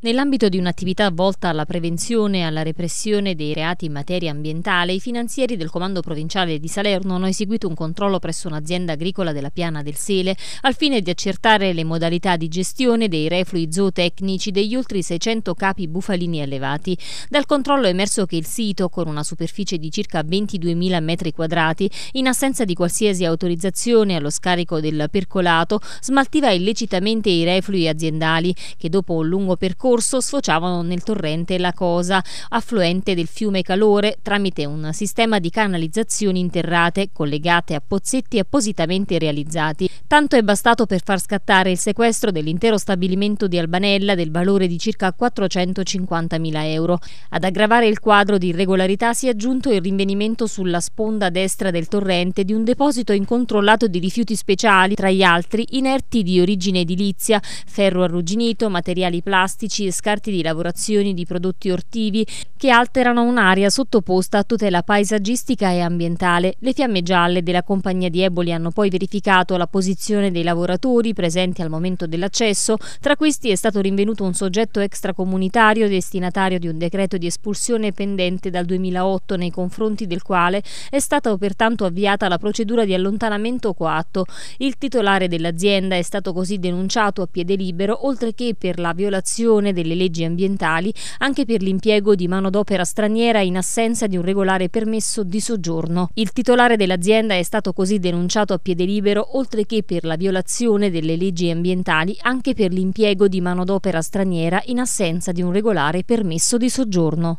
Nell'ambito di un'attività volta alla prevenzione e alla repressione dei reati in materia ambientale, i finanzieri del Comando Provinciale di Salerno hanno eseguito un controllo presso un'azienda agricola della Piana del Sele al fine di accertare le modalità di gestione dei reflui zootecnici degli oltre 600 capi bufalini allevati. Dal controllo è emerso che il sito, con una superficie di circa 22.000 metri quadrati, in assenza di qualsiasi autorizzazione allo scarico del percolato, smaltiva illecitamente i reflui aziendali che dopo un lungo percorso scorso sfociavano nel torrente La Cosa, affluente del fiume Calore, tramite un sistema di canalizzazioni interrate collegate a pozzetti appositamente realizzati. Tanto è bastato per far scattare il sequestro dell'intero stabilimento di Albanella del valore di circa 450.000 euro. Ad aggravare il quadro di irregolarità si è aggiunto il rinvenimento sulla sponda destra del torrente di un deposito incontrollato di rifiuti speciali, tra gli altri inerti di origine edilizia, ferro arrugginito, materiali plastici, e scarti di lavorazioni di prodotti ortivi che alterano un'area sottoposta a tutela paesaggistica e ambientale. Le fiamme gialle della compagnia di Eboli hanno poi verificato la posizione dei lavoratori presenti al momento dell'accesso. Tra questi è stato rinvenuto un soggetto extracomunitario destinatario di un decreto di espulsione pendente dal 2008 nei confronti del quale è stata pertanto avviata la procedura di allontanamento coatto. Il titolare dell'azienda è stato così denunciato a piede libero oltre che per la violazione applicazione delle leggi ambientali anche per l'impiego di manodopera straniera in assenza di un regolare permesso di soggiorno. Il titolare dell'azienda è stato così denunciato a piede libero oltre che per la violazione delle leggi ambientali anche per l'impiego di manodopera straniera in assenza di un regolare permesso di soggiorno.